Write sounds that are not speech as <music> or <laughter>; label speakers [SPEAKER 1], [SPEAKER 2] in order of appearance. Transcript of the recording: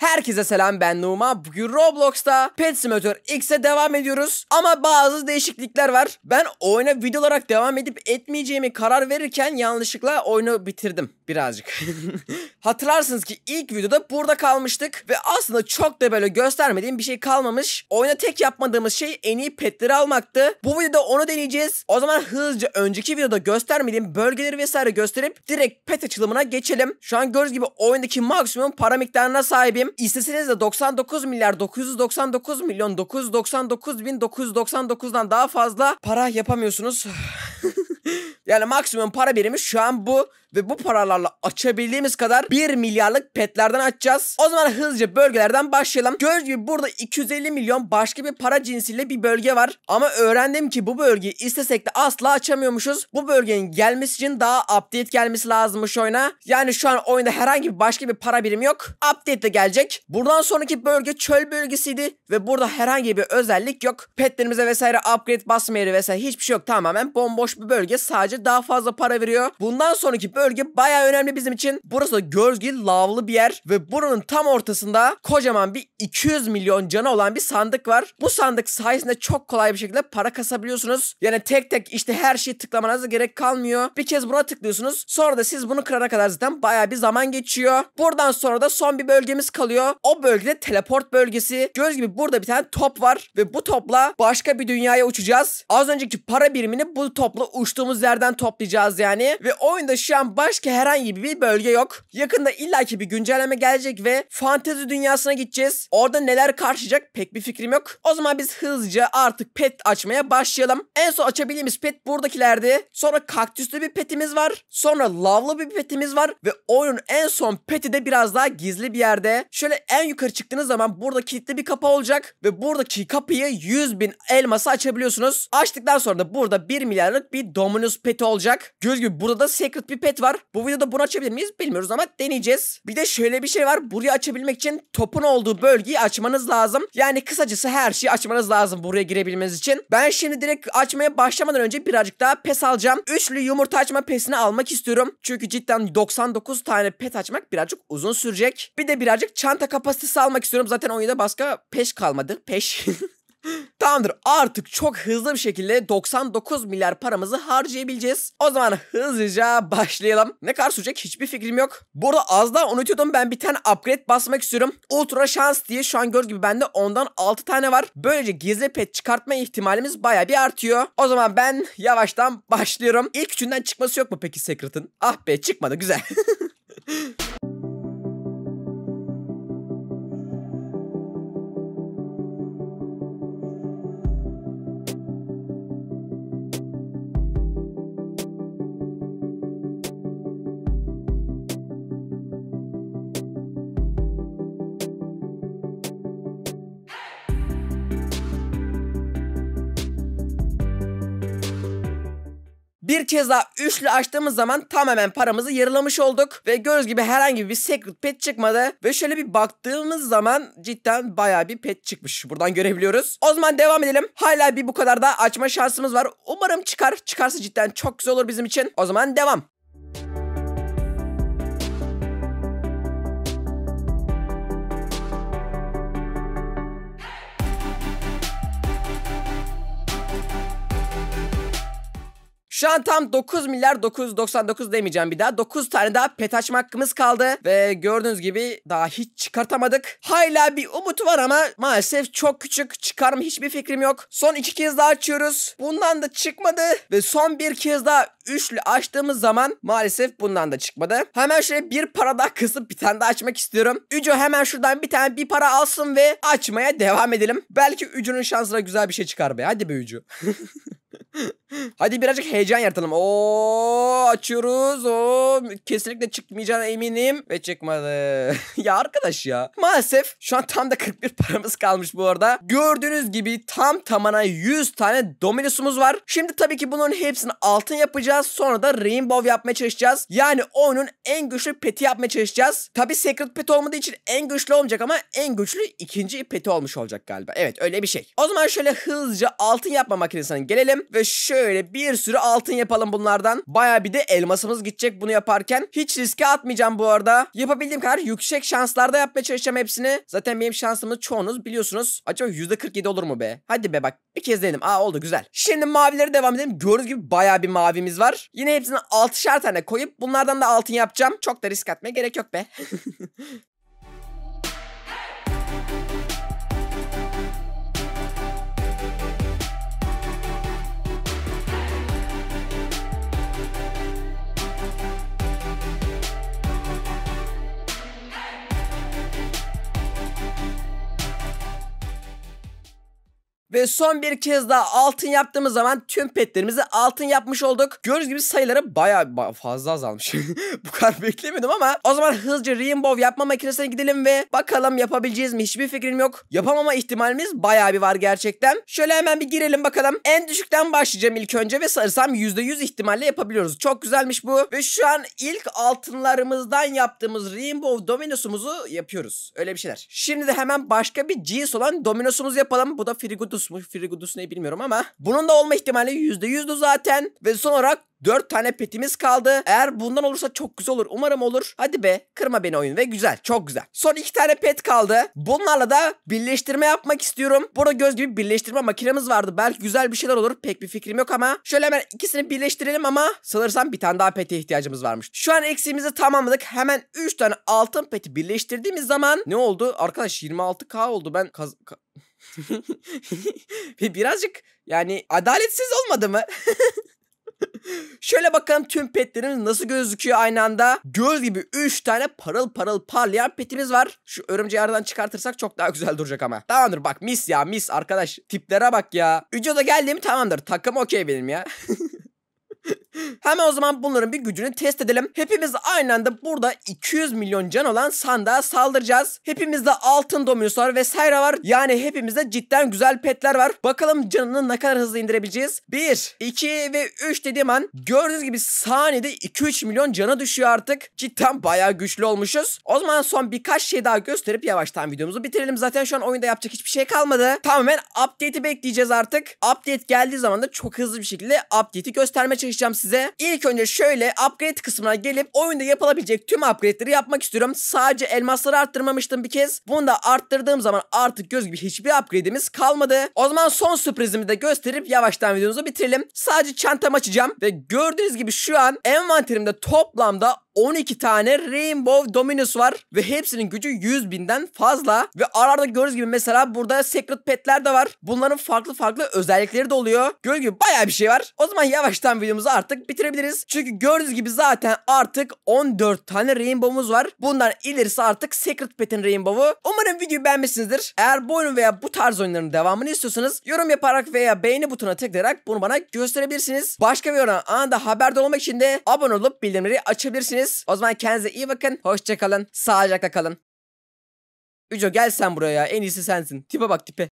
[SPEAKER 1] Herkese selam ben Numa. Bugün Roblox'ta Pet Simulator X'e devam ediyoruz. Ama bazı değişiklikler var. Ben oyuna video olarak devam edip etmeyeceğimi karar verirken yanlışlıkla oyunu bitirdim birazcık. <laughs> Hatırlarsınız ki ilk videoda burada kalmıştık ve aslında çok da böyle göstermediğim bir şey kalmamış. Oyuna tek yapmadığımız şey en iyi petleri almaktı. Bu videoda onu deneyeceğiz. O zaman hızlıca önceki videoda göstermediğim bölgeleri vesaire gösterip direkt pet açılımına geçelim. Şu an gördüğünüz gibi oyundaki maksimum para miktarına sahibim. Bizim isteseniz de 99 milyar 999 milyon 999 bin 999'dan daha fazla para yapamıyorsunuz. <laughs> yani maksimum para birimi şu an bu. Ve bu paralarla açabildiğimiz kadar 1 milyarlık petlerden açacağız. O zaman hızlıca bölgelerden başlayalım. Gördüğünüz gibi burada 250 milyon başka bir para cinsiyle bir bölge var. Ama öğrendim ki bu bölgeyi istesek de asla açamıyormuşuz. Bu bölgenin gelmesi için daha update gelmesi lazımmış oyuna. Yani şu an oyunda herhangi bir başka bir para birimi yok. Update de gelecek. Buradan sonraki bölge çöl bölgesiydi. Ve burada herhangi bir özellik yok. Petlerimize vesaire upgrade basma vesaire hiçbir şey yok. Tamamen bomboş bir bölge. Sadece daha fazla para veriyor. Bundan sonraki bölge bölge baya önemli bizim için. Burası da gölgeli lavlı bir yer ve buranın tam ortasında kocaman bir 200 milyon canı olan bir sandık var. Bu sandık sayesinde çok kolay bir şekilde para kasabiliyorsunuz. Yani tek tek işte her şeyi tıklamanıza gerek kalmıyor. Bir kez buna tıklıyorsunuz. Sonra da siz bunu kırana kadar zaten baya bir zaman geçiyor. Buradan sonra da son bir bölgemiz kalıyor. O bölgede teleport bölgesi. Gördüğünüz gibi burada bir tane top var ve bu topla başka bir dünyaya uçacağız. Az önceki para birimini bu topla uçtuğumuz yerden toplayacağız yani. Ve oyunda şu an başka herhangi bir bölge yok. Yakında illaki bir güncelleme gelecek ve fantezi dünyasına gideceğiz. Orada neler karşılayacak pek bir fikrim yok. O zaman biz hızlıca artık pet açmaya başlayalım. En son açabildiğimiz pet buradakilerdi. Sonra kaktüslü bir petimiz var. Sonra lavlı bir petimiz var. Ve oyunun en son peti de biraz daha gizli bir yerde. Şöyle en yukarı çıktığınız zaman burada kilitli bir kapı olacak. Ve buradaki kapıyı 100 bin elması açabiliyorsunuz. Açtıktan sonra da burada 1 milyarlık bir Dominus peti olacak. Göz gibi burada da secret bir pet var. Bu videoda bunu açabilir miyiz bilmiyoruz ama deneyeceğiz. Bir de şöyle bir şey var. buraya açabilmek için topun olduğu bölgeyi açmanız lazım. Yani kısacası her şeyi açmanız lazım buraya girebilmeniz için. Ben şimdi direkt açmaya başlamadan önce birazcık daha pes alacağım. Üçlü yumurta açma pesini almak istiyorum. Çünkü cidden 99 tane pet açmak birazcık uzun sürecek. Bir de birazcık çanta kapasitesi almak istiyorum. Zaten oyunda başka peş kalmadı. Peş. <laughs> Tamamdır artık çok hızlı bir şekilde 99 milyar paramızı harcayabileceğiz. O zaman hızlıca başlayalım. Ne kadar sürecek hiçbir fikrim yok. Burada az daha unutuyordum ben bir tane upgrade basmak istiyorum. Ultra şans diye şu an gördüğünüz gibi bende ondan 6 tane var. Böylece gizli pet çıkartma ihtimalimiz baya bir artıyor. O zaman ben yavaştan başlıyorum. İlk üçünden çıkması yok mu peki Secret'ın? Ah be çıkmadı güzel. <laughs> bir kez daha üçlü açtığımız zaman tamamen paramızı yarılamış olduk. Ve göz gibi herhangi bir secret pet çıkmadı. Ve şöyle bir baktığımız zaman cidden baya bir pet çıkmış. Buradan görebiliyoruz. O zaman devam edelim. Hala bir bu kadar da açma şansımız var. Umarım çıkar. Çıkarsa cidden çok güzel olur bizim için. O zaman devam. Şu an tam 9 milyar 999 demeyeceğim bir daha. 9 tane daha pet açma hakkımız kaldı. Ve gördüğünüz gibi daha hiç çıkartamadık. Hala bir umut var ama maalesef çok küçük. Çıkarım hiçbir fikrim yok. Son iki kez daha açıyoruz. Bundan da çıkmadı. Ve son bir kez daha üçlü açtığımız zaman maalesef bundan da çıkmadı. Hemen şöyle bir para daha kısıp bir tane daha açmak istiyorum. Ücü hemen şuradan bir tane bir para alsın ve açmaya devam edelim. Belki Ücü'nün şansına güzel bir şey çıkar be. Hadi be Ücü. <laughs> Hadi birazcık heyecan yaratalım. Oo açıyoruz. Oo kesinlikle çıkmayacağına eminim ve çıkmadı. <laughs> ya arkadaş ya. Maalesef şu an tam da 41 paramız kalmış bu arada. Gördüğünüz gibi tam tamana 100 tane dominusumuz var. Şimdi tabii ki bunun hepsini altın yapacağız. Sonra da rainbow yapmaya çalışacağız. Yani oyunun en güçlü peti yapmaya çalışacağız. Tabii secret pet olmadığı için en güçlü olmayacak ama en güçlü ikinci peti olmuş olacak galiba. Evet öyle bir şey. O zaman şöyle hızlıca altın yapma makinesine gelelim ve şöyle böyle bir sürü altın yapalım bunlardan. Baya bir de elmasımız gidecek bunu yaparken. Hiç riske atmayacağım bu arada. Yapabildiğim kadar yüksek şanslarda yapmaya çalışacağım hepsini. Zaten benim şansımı çoğunuz biliyorsunuz. Acaba %47 olur mu be? Hadi be bak bir kez denedim. Aa oldu güzel. Şimdi mavileri devam edelim. Gördüğünüz gibi baya bir mavimiz var. Yine hepsini 6'şer tane koyup bunlardan da altın yapacağım. Çok da risk atmaya gerek yok be. <laughs> Ve son bir kez daha altın yaptığımız zaman tüm petlerimizi altın yapmış olduk. Gördüğünüz gibi sayıları baya fazla azalmış. <laughs> Bu kadar beklemedim ama o zaman hızlıca rainbow yapma makinesine gidelim ve bakalım yapabileceğiz mi? Hiçbir fikrim yok. Yapamama ihtimalimiz baya bir var gerçekten. Şöyle hemen bir girelim bakalım. En düşükten başlayacağım ilk önce ve sanırsam %100 ihtimalle yapabiliyoruz. Çok güzelmiş bu. Ve şu an ilk altınlarımızdan yaptığımız rainbow dominosumuzu yapıyoruz. Öyle bir şeyler. Şimdi de hemen başka bir G's olan dominosumuzu yapalım. Bu da Frigutus Frigidus mu Frigidus ne bilmiyorum ama bunun da olma ihtimali %100'dü zaten. Ve son olarak 4 tane petimiz kaldı. Eğer bundan olursa çok güzel olur. Umarım olur. Hadi be kırma beni oyun ve güzel çok güzel. Son 2 tane pet kaldı. Bunlarla da birleştirme yapmak istiyorum. Burada göz gibi birleştirme makinemiz vardı. Belki güzel bir şeyler olur. Pek bir fikrim yok ama. Şöyle hemen ikisini birleştirelim ama sanırsam bir tane daha pete ihtiyacımız varmış. Şu an eksiğimizi tamamladık. Hemen 3 tane altın peti birleştirdiğimiz zaman ne oldu? Arkadaş 26k oldu. Ben kaz... Ka <laughs> Birazcık yani adaletsiz olmadı mı? <laughs> Şöyle bakalım tüm petlerimiz nasıl gözüküyor aynı anda. Göz gibi 3 tane parıl parıl parlayan petimiz var. Şu örümceği aradan çıkartırsak çok daha güzel duracak ama. Tamamdır bak mis ya mis arkadaş. Tiplere bak ya. Üco da geldi mi tamamdır. Takım okey benim ya. <laughs> Hemen o zaman bunların bir gücünü test edelim. Hepimiz aynı anda burada 200 milyon can olan sandığa saldıracağız. Hepimizde altın dominosu var vesaire var. Yani hepimizde cidden güzel petler var. Bakalım canını ne kadar hızlı indirebileceğiz. 1, 2 ve 3 dediğim an gördüğünüz gibi saniyede 2-3 milyon cana düşüyor artık. Cidden bayağı güçlü olmuşuz. O zaman son birkaç şey daha gösterip yavaştan videomuzu bitirelim. Zaten şu an oyunda yapacak hiçbir şey kalmadı. Tamamen update'i bekleyeceğiz artık. Update geldiği zaman da çok hızlı bir şekilde update'i göstermeye çalışacağız açıklayacağım size. İlk önce şöyle upgrade kısmına gelip oyunda yapılabilecek tüm upgrade'leri yapmak istiyorum. Sadece elmasları arttırmamıştım bir kez. Bunu da arttırdığım zaman artık göz gibi hiçbir upgrade'imiz kalmadı. O zaman son sürprizimi de gösterip yavaştan videomuzu bitirelim. Sadece çantamı açacağım ve gördüğünüz gibi şu an envanterimde toplamda 12 tane Rainbow Dominus var ve hepsinin gücü 100 binden fazla ve aralarda gördüğünüz gibi mesela burada Secret Pet'ler de var. Bunların farklı farklı özellikleri de oluyor. Gördüğünüz gibi bayağı bir şey var. O zaman yavaştan videomuzu artık bitirebiliriz. Çünkü gördüğünüz gibi zaten artık 14 tane Rainbow'muz var. Bundan ilerisi artık Secret Pet'in Rainbow'u. Umarım videoyu beğenmişsinizdir. Eğer bu oyun veya bu tarz oyunların devamını istiyorsanız yorum yaparak veya beğeni butonuna tıklayarak bunu bana gösterebilirsiniz. Başka bir oyuna anında haberdar olmak için de abone olup bildirimleri açabilirsiniz dediniz. O zaman kendinize iyi bakın. Hoşça kalın. Sağlıcakla kalın. Üco gel sen buraya ya. En iyisi sensin. Tipe bak tipe.